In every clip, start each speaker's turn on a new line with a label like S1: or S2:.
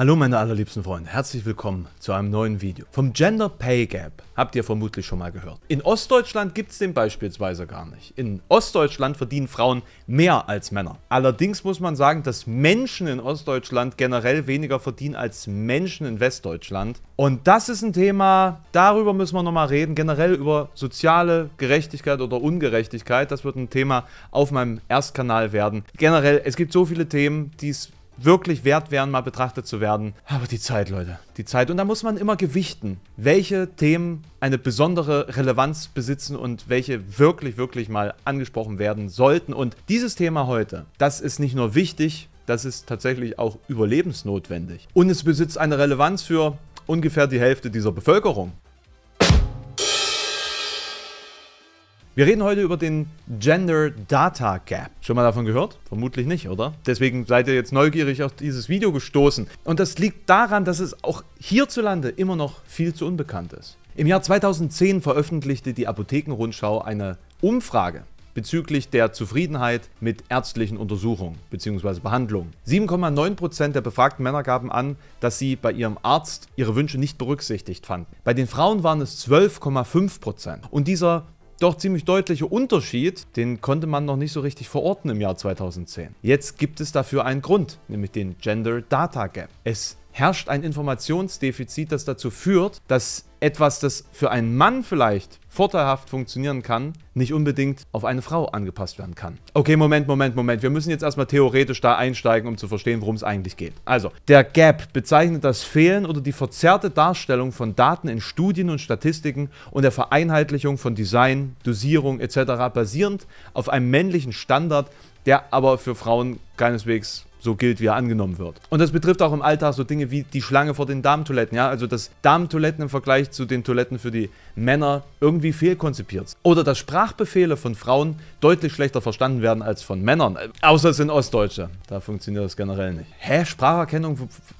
S1: Hallo meine allerliebsten Freunde, herzlich willkommen zu einem neuen Video. Vom Gender Pay Gap habt ihr vermutlich schon mal gehört. In Ostdeutschland gibt es den beispielsweise gar nicht. In Ostdeutschland verdienen Frauen mehr als Männer. Allerdings muss man sagen, dass Menschen in Ostdeutschland generell weniger verdienen als Menschen in Westdeutschland. Und das ist ein Thema, darüber müssen wir nochmal reden, generell über soziale Gerechtigkeit oder Ungerechtigkeit. Das wird ein Thema auf meinem Erstkanal werden. Generell, es gibt so viele Themen, die es wirklich wert wären, mal betrachtet zu werden. Aber die Zeit, Leute, die Zeit. Und da muss man immer gewichten, welche Themen eine besondere Relevanz besitzen und welche wirklich, wirklich mal angesprochen werden sollten. Und dieses Thema heute, das ist nicht nur wichtig, das ist tatsächlich auch überlebensnotwendig. Und es besitzt eine Relevanz für ungefähr die Hälfte dieser Bevölkerung. Wir reden heute über den Gender Data Gap. Schon mal davon gehört? Vermutlich nicht, oder? Deswegen seid ihr jetzt neugierig auf dieses Video gestoßen. Und das liegt daran, dass es auch hierzulande immer noch viel zu unbekannt ist. Im Jahr 2010 veröffentlichte die Apothekenrundschau eine Umfrage bezüglich der Zufriedenheit mit ärztlichen Untersuchungen bzw. Behandlungen. 7,9% der befragten Männer gaben an, dass sie bei ihrem Arzt ihre Wünsche nicht berücksichtigt fanden. Bei den Frauen waren es 12,5%. Und dieser doch ziemlich deutliche Unterschied, den konnte man noch nicht so richtig verorten im Jahr 2010. Jetzt gibt es dafür einen Grund, nämlich den Gender Data Gap. Es herrscht ein Informationsdefizit, das dazu führt, dass etwas, das für einen Mann vielleicht vorteilhaft funktionieren kann, nicht unbedingt auf eine Frau angepasst werden kann. Okay, Moment, Moment, Moment. Wir müssen jetzt erstmal theoretisch da einsteigen, um zu verstehen, worum es eigentlich geht. Also, der Gap bezeichnet das Fehlen oder die verzerrte Darstellung von Daten in Studien und Statistiken und der Vereinheitlichung von Design, Dosierung etc. basierend auf einem männlichen Standard, der aber für Frauen keineswegs so gilt, wie er angenommen wird. Und das betrifft auch im Alltag so Dinge wie die Schlange vor den Darmtoiletten, ja, also dass Darmtoiletten im Vergleich zu den Toiletten für die Männer irgendwie fehlkonzipiert sind. Oder dass Sprachbefehle von Frauen deutlich schlechter verstanden werden als von Männern, außer es sind Ostdeutsche. Da funktioniert das generell nicht. Hä, Spracherkennung,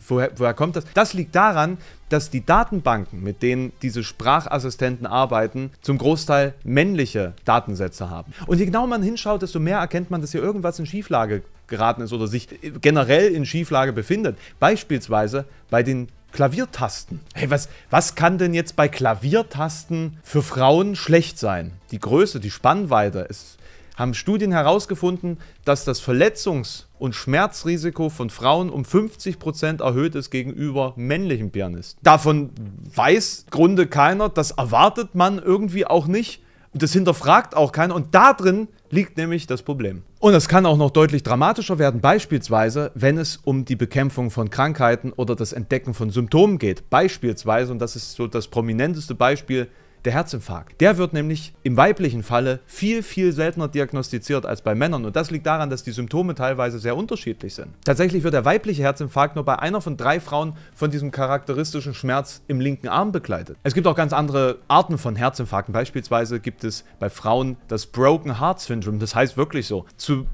S1: woher, woher kommt das? Das liegt daran, dass die Datenbanken, mit denen diese Sprachassistenten arbeiten, zum Großteil männliche Datensätze haben. Und je genauer man hinschaut, desto mehr erkennt man, dass hier irgendwas in Schieflage geraten ist oder sich generell in Schieflage befindet. Beispielsweise bei den Klaviertasten. Hey, was, was kann denn jetzt bei Klaviertasten für Frauen schlecht sein? Die Größe, die Spannweite. Es haben Studien herausgefunden, dass das Verletzungs- und Schmerzrisiko von Frauen um 50% erhöht ist gegenüber männlichen Pianisten. Davon weiß Grunde keiner, das erwartet man irgendwie auch nicht. Und das hinterfragt auch keiner. Und da drin liegt nämlich das Problem. Und es kann auch noch deutlich dramatischer werden, beispielsweise, wenn es um die Bekämpfung von Krankheiten oder das Entdecken von Symptomen geht. Beispielsweise, und das ist so das prominenteste Beispiel, der Herzinfarkt. Der wird nämlich im weiblichen Falle viel, viel seltener diagnostiziert als bei Männern und das liegt daran, dass die Symptome teilweise sehr unterschiedlich sind. Tatsächlich wird der weibliche Herzinfarkt nur bei einer von drei Frauen von diesem charakteristischen Schmerz im linken Arm begleitet. Es gibt auch ganz andere Arten von Herzinfarkten. Beispielsweise gibt es bei Frauen das Broken Heart Syndrome, das heißt wirklich so. Zu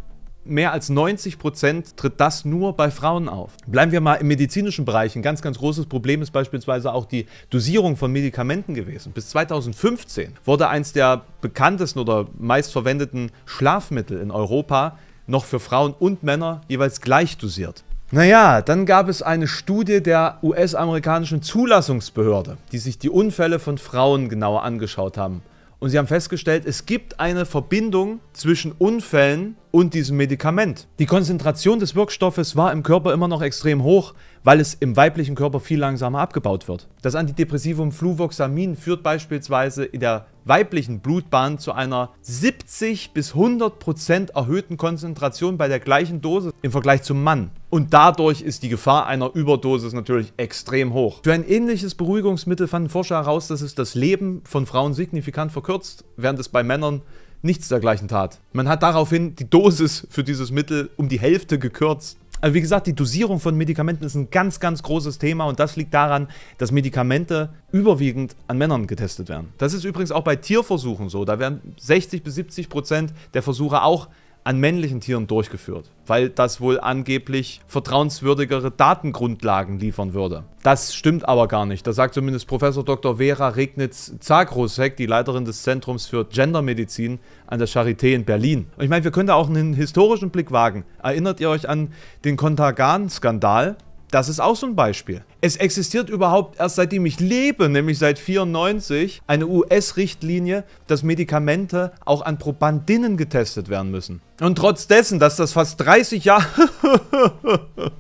S1: mehr als 90 Prozent tritt das nur bei Frauen auf. Bleiben wir mal im medizinischen Bereich. Ein ganz, ganz großes Problem ist beispielsweise auch die Dosierung von Medikamenten gewesen. Bis 2015 wurde eins der bekanntesten oder meistverwendeten Schlafmittel in Europa noch für Frauen und Männer jeweils gleich dosiert. Naja, dann gab es eine Studie der US-amerikanischen Zulassungsbehörde, die sich die Unfälle von Frauen genauer angeschaut haben. Und sie haben festgestellt, es gibt eine Verbindung zwischen Unfällen und diesem Medikament. Die Konzentration des Wirkstoffes war im Körper immer noch extrem hoch, weil es im weiblichen Körper viel langsamer abgebaut wird. Das Antidepressivum Fluvoxamin führt beispielsweise in der weiblichen Blutbahn zu einer 70 bis 100 Prozent erhöhten Konzentration bei der gleichen Dosis im Vergleich zum Mann. Und dadurch ist die Gefahr einer Überdosis natürlich extrem hoch. Für ein ähnliches Beruhigungsmittel fanden Forscher heraus, dass es das Leben von Frauen signifikant verkürzt, während es bei Männern nichts dergleichen tat. Man hat daraufhin die Dosis für dieses Mittel um die Hälfte gekürzt. Also wie gesagt, die Dosierung von Medikamenten ist ein ganz, ganz großes Thema und das liegt daran, dass Medikamente überwiegend an Männern getestet werden. Das ist übrigens auch bei Tierversuchen so. Da werden 60 bis 70 Prozent der Versuche auch an männlichen Tieren durchgeführt, weil das wohl angeblich vertrauenswürdigere Datengrundlagen liefern würde. Das stimmt aber gar nicht. Das sagt zumindest Professor Dr. Vera Regnitz-Zagrosek, die Leiterin des Zentrums für Gendermedizin an der Charité in Berlin. Und ich meine, wir können da auch einen historischen Blick wagen. Erinnert ihr euch an den contagan skandal das ist auch so ein Beispiel. Es existiert überhaupt erst seitdem ich lebe, nämlich seit 1994, eine US-Richtlinie, dass Medikamente auch an Probandinnen getestet werden müssen. Und trotz dessen, dass das fast 30 Jahre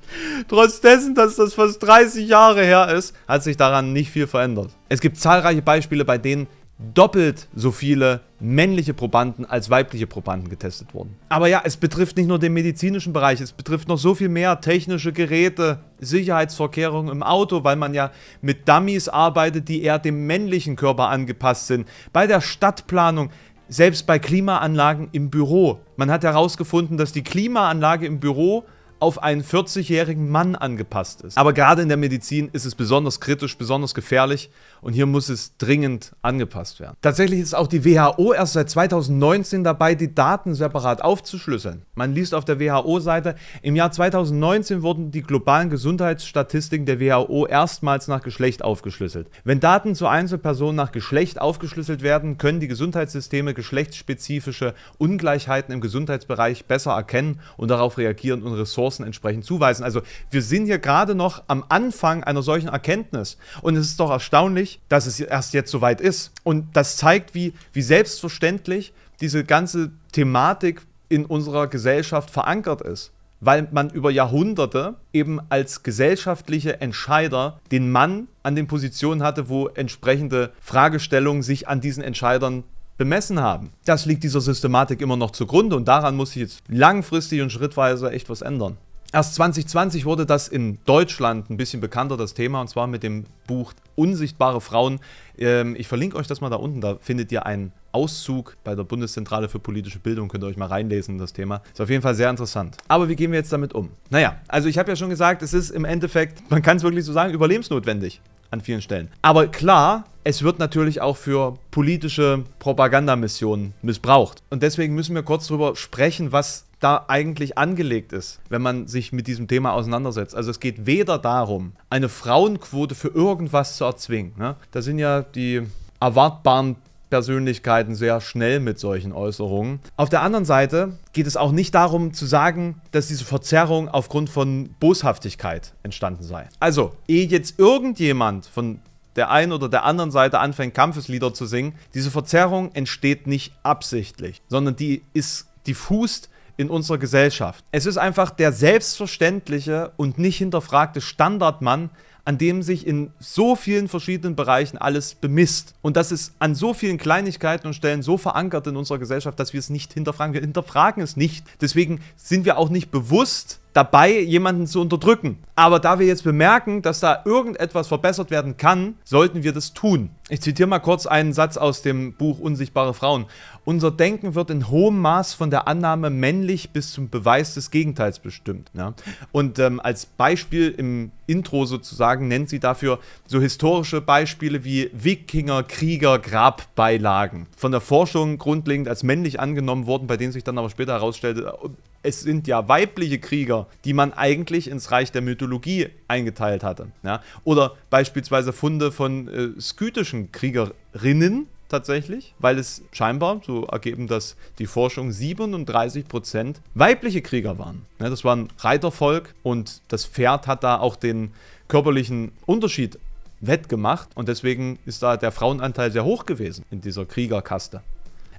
S1: trotz dessen, dass das fast 30 Jahre her ist, hat sich daran nicht viel verändert. Es gibt zahlreiche Beispiele, bei denen doppelt so viele männliche Probanden als weibliche Probanden getestet wurden. Aber ja, es betrifft nicht nur den medizinischen Bereich, es betrifft noch so viel mehr technische Geräte, Sicherheitsvorkehrungen im Auto, weil man ja mit Dummies arbeitet, die eher dem männlichen Körper angepasst sind. Bei der Stadtplanung, selbst bei Klimaanlagen im Büro. Man hat herausgefunden, dass die Klimaanlage im Büro auf einen 40-jährigen Mann angepasst ist. Aber gerade in der Medizin ist es besonders kritisch, besonders gefährlich und hier muss es dringend angepasst werden. Tatsächlich ist auch die WHO erst seit 2019 dabei, die Daten separat aufzuschlüsseln. Man liest auf der WHO-Seite, im Jahr 2019 wurden die globalen Gesundheitsstatistiken der WHO erstmals nach Geschlecht aufgeschlüsselt. Wenn Daten zu Einzelpersonen nach Geschlecht aufgeschlüsselt werden, können die Gesundheitssysteme geschlechtsspezifische Ungleichheiten im Gesundheitsbereich besser erkennen und darauf reagieren und Ressourcen Ressourcen entsprechend zuweisen. Also wir sind hier gerade noch am Anfang einer solchen Erkenntnis. Und es ist doch erstaunlich, dass es erst jetzt soweit ist. Und das zeigt, wie, wie selbstverständlich diese ganze Thematik in unserer Gesellschaft verankert ist weil man über Jahrhunderte eben als gesellschaftliche Entscheider den Mann an den Positionen hatte, wo entsprechende Fragestellungen sich an diesen Entscheidern bemessen haben. Das liegt dieser Systematik immer noch zugrunde und daran muss sich jetzt langfristig und schrittweise echt was ändern. Erst 2020 wurde das in Deutschland ein bisschen bekannter, das Thema, und zwar mit dem Buch Unsichtbare Frauen. Ähm, ich verlinke euch das mal da unten, da findet ihr einen Auszug bei der Bundeszentrale für politische Bildung, könnt ihr euch mal reinlesen, das Thema. Ist auf jeden Fall sehr interessant. Aber wie gehen wir jetzt damit um? Naja, also ich habe ja schon gesagt, es ist im Endeffekt, man kann es wirklich so sagen, überlebensnotwendig an vielen Stellen. Aber klar, es wird natürlich auch für politische Propagandamissionen missbraucht. Und deswegen müssen wir kurz darüber sprechen, was da eigentlich angelegt ist, wenn man sich mit diesem Thema auseinandersetzt. Also es geht weder darum, eine Frauenquote für irgendwas zu erzwingen. Ne? Da sind ja die erwartbaren Persönlichkeiten sehr schnell mit solchen Äußerungen. Auf der anderen Seite geht es auch nicht darum zu sagen, dass diese Verzerrung aufgrund von Boshaftigkeit entstanden sei. Also, ehe jetzt irgendjemand von der einen oder der anderen Seite anfängt, Kampfeslieder zu singen, diese Verzerrung entsteht nicht absichtlich, sondern die ist diffus in unserer Gesellschaft. Es ist einfach der selbstverständliche und nicht hinterfragte Standardmann, an dem sich in so vielen verschiedenen Bereichen alles bemisst. Und das ist an so vielen Kleinigkeiten und Stellen so verankert in unserer Gesellschaft, dass wir es nicht hinterfragen. Wir hinterfragen es nicht. Deswegen sind wir auch nicht bewusst dabei, jemanden zu unterdrücken. Aber da wir jetzt bemerken, dass da irgendetwas verbessert werden kann, sollten wir das tun. Ich zitiere mal kurz einen Satz aus dem Buch Unsichtbare Frauen. Unser Denken wird in hohem Maß von der Annahme männlich bis zum Beweis des Gegenteils bestimmt. Ja? Ne? Und ähm, als Beispiel im Intro sozusagen nennt sie dafür so historische Beispiele wie Wikinger, Krieger, Grabbeilagen. Von der Forschung grundlegend als männlich angenommen wurden, bei denen sich dann aber später herausstellte, es sind ja weibliche Krieger, die man eigentlich ins Reich der Mythologie eingeteilt hatte. Ja? Oder beispielsweise Funde von äh, skytischen Kriegerinnen tatsächlich, weil es scheinbar, so ergeben das die Forschung, 37% weibliche Krieger waren. Ja, ne? das war ein Reitervolk und das Pferd hat da auch den körperlichen Unterschied wettgemacht und deswegen ist da der Frauenanteil sehr hoch gewesen in dieser Kriegerkaste.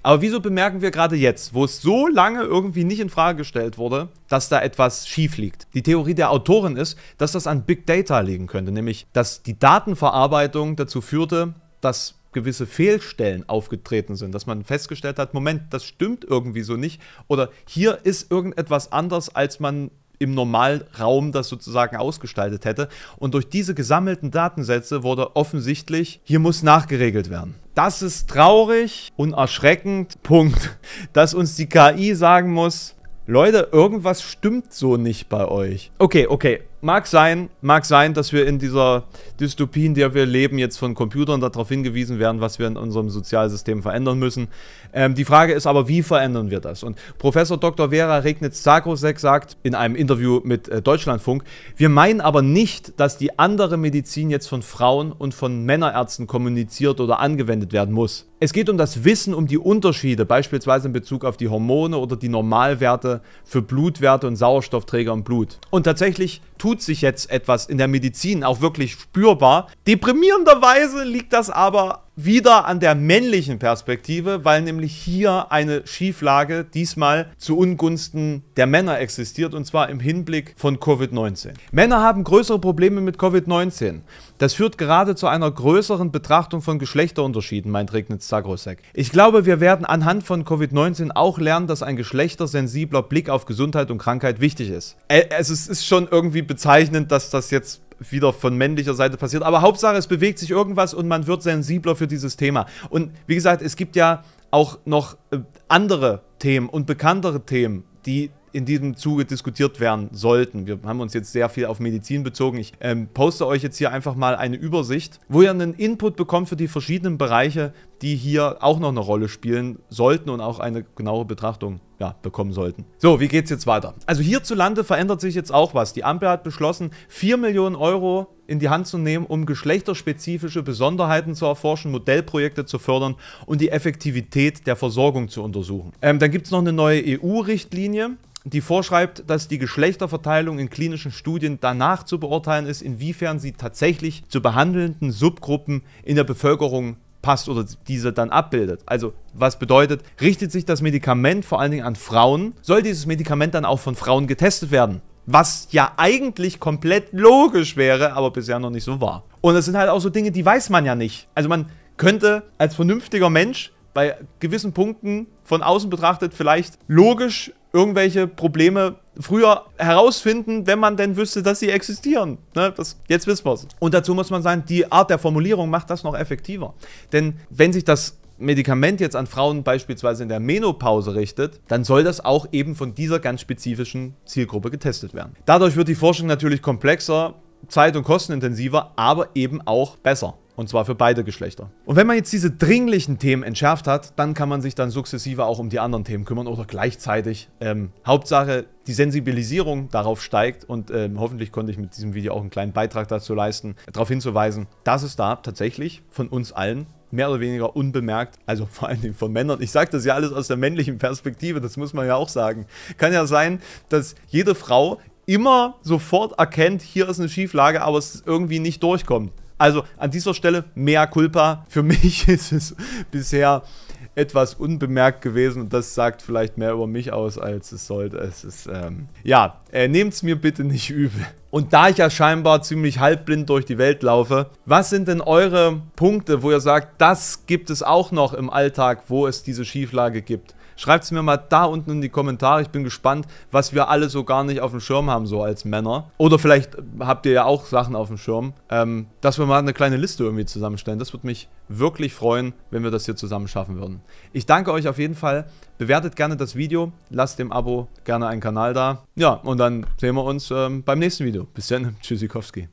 S1: Aber wieso bemerken wir gerade jetzt, wo es so lange irgendwie nicht in Frage gestellt wurde, dass da etwas schief liegt? Die Theorie der Autorin ist, dass das an Big Data liegen könnte, nämlich dass die Datenverarbeitung dazu führte, dass gewisse Fehlstellen aufgetreten sind, dass man festgestellt hat, Moment, das stimmt irgendwie so nicht oder hier ist irgendetwas anders, als man im Normalraum das sozusagen ausgestaltet hätte. Und durch diese gesammelten Datensätze wurde offensichtlich, hier muss nachgeregelt werden. Das ist traurig und erschreckend. Punkt. Dass uns die KI sagen muss, Leute, irgendwas stimmt so nicht bei euch. Okay, okay. Mag sein, mag sein, dass wir in dieser Dystopie, in der wir leben, jetzt von Computern darauf hingewiesen werden, was wir in unserem Sozialsystem verändern müssen. Ähm, die Frage ist aber, wie verändern wir das? Und Professor Dr. Vera regnitz sagrosek sagt in einem Interview mit äh, Deutschlandfunk, wir meinen aber nicht, dass die andere Medizin jetzt von Frauen und von Männerärzten kommuniziert oder angewendet werden muss. Es geht um das Wissen um die Unterschiede, beispielsweise in Bezug auf die Hormone oder die Normalwerte für Blutwerte und Sauerstoffträger im Blut. Und tatsächlich tut sich jetzt etwas in der Medizin auch wirklich spürbar. Deprimierenderweise liegt das aber wieder an der männlichen Perspektive, weil nämlich hier eine Schieflage diesmal zu Ungunsten der Männer existiert und zwar im Hinblick von Covid-19. Männer haben größere Probleme mit Covid-19. Das führt gerade zu einer größeren Betrachtung von Geschlechterunterschieden, meint Regnitz Zagrosek. Ich glaube, wir werden anhand von Covid-19 auch lernen, dass ein geschlechtersensibler Blick auf Gesundheit und Krankheit wichtig ist. Es ist schon irgendwie bezeichnend, dass das jetzt wieder von männlicher Seite passiert. Aber Hauptsache, es bewegt sich irgendwas und man wird sensibler für dieses Thema. Und wie gesagt, es gibt ja auch noch äh, andere Themen und bekanntere Themen, die in diesem Zuge diskutiert werden sollten. Wir haben uns jetzt sehr viel auf Medizin bezogen. Ich ähm, poste euch jetzt hier einfach mal eine Übersicht, wo ihr einen Input bekommt für die verschiedenen Bereiche, die hier auch noch eine Rolle spielen sollten und auch eine genaue Betrachtung ja, bekommen sollten. So, wie geht's jetzt weiter? Also hierzulande verändert sich jetzt auch was. Die Ampel hat beschlossen, 4 Millionen Euro in die Hand zu nehmen, um geschlechterspezifische Besonderheiten zu erforschen, Modellprojekte zu fördern und die Effektivität der Versorgung zu untersuchen. Ähm, dann es noch eine neue EU-Richtlinie, die vorschreibt, dass die Geschlechterverteilung in klinischen Studien danach zu beurteilen ist, inwiefern sie tatsächlich zu behandelnden Subgruppen in der Bevölkerung passt oder diese dann abbildet. Also was bedeutet, richtet sich das Medikament vor allen Dingen an Frauen, soll dieses Medikament dann auch von Frauen getestet werden. Was ja eigentlich komplett logisch wäre, aber bisher noch nicht so war. Und es sind halt auch so Dinge, die weiß man ja nicht. Also man könnte als vernünftiger Mensch bei gewissen Punkten von außen betrachtet vielleicht logisch irgendwelche Probleme früher herausfinden, wenn man denn wüsste, dass sie existieren. Ne? Das, jetzt wissen wir es. Und dazu muss man sagen, die Art der Formulierung macht das noch effektiver. Denn wenn sich das Medikament jetzt an Frauen beispielsweise in der Menopause richtet, dann soll das auch eben von dieser ganz spezifischen Zielgruppe getestet werden. Dadurch wird die Forschung natürlich komplexer, zeit- und kostenintensiver, aber eben auch besser. Und zwar für beide Geschlechter. Und wenn man jetzt diese dringlichen Themen entschärft hat, dann kann man sich dann sukzessive auch um die anderen Themen kümmern oder gleichzeitig. Ähm, Hauptsache, die Sensibilisierung darauf steigt und ähm, hoffentlich konnte ich mit diesem Video auch einen kleinen Beitrag dazu leisten, darauf hinzuweisen, dass es da tatsächlich von uns allen mehr oder weniger unbemerkt, also vor allen Dingen von Männern. Ich sage das ja alles aus der männlichen Perspektive, das muss man ja auch sagen. Kann ja sein, dass jede Frau immer sofort erkennt, hier ist eine Schieflage, aber es irgendwie nicht durchkommt. Also an dieser Stelle mehr Culpa. Für mich ist es bisher etwas unbemerkt gewesen und das sagt vielleicht mehr über mich aus, als es sollte. Es ist, ähm, ja, äh, nehmt es mir bitte nicht übel. Und da ich ja scheinbar ziemlich halbblind durch die Welt laufe, was sind denn eure Punkte, wo ihr sagt, das gibt es auch noch im Alltag, wo es diese Schieflage gibt? Schreibt es mir mal da unten in die Kommentare. Ich bin gespannt, was wir alle so gar nicht auf dem Schirm haben, so als Männer. Oder vielleicht habt ihr ja auch Sachen auf dem Schirm. Ähm, dass wir mal eine kleine Liste irgendwie zusammenstellen. Das würde mich wirklich freuen, wenn wir das hier zusammen schaffen würden. Ich danke euch auf jeden Fall. Bewertet gerne das Video. Lasst dem Abo gerne einen Kanal da. Ja, und dann sehen wir uns ähm, beim nächsten Video. Bis dann. Tschüssikowski.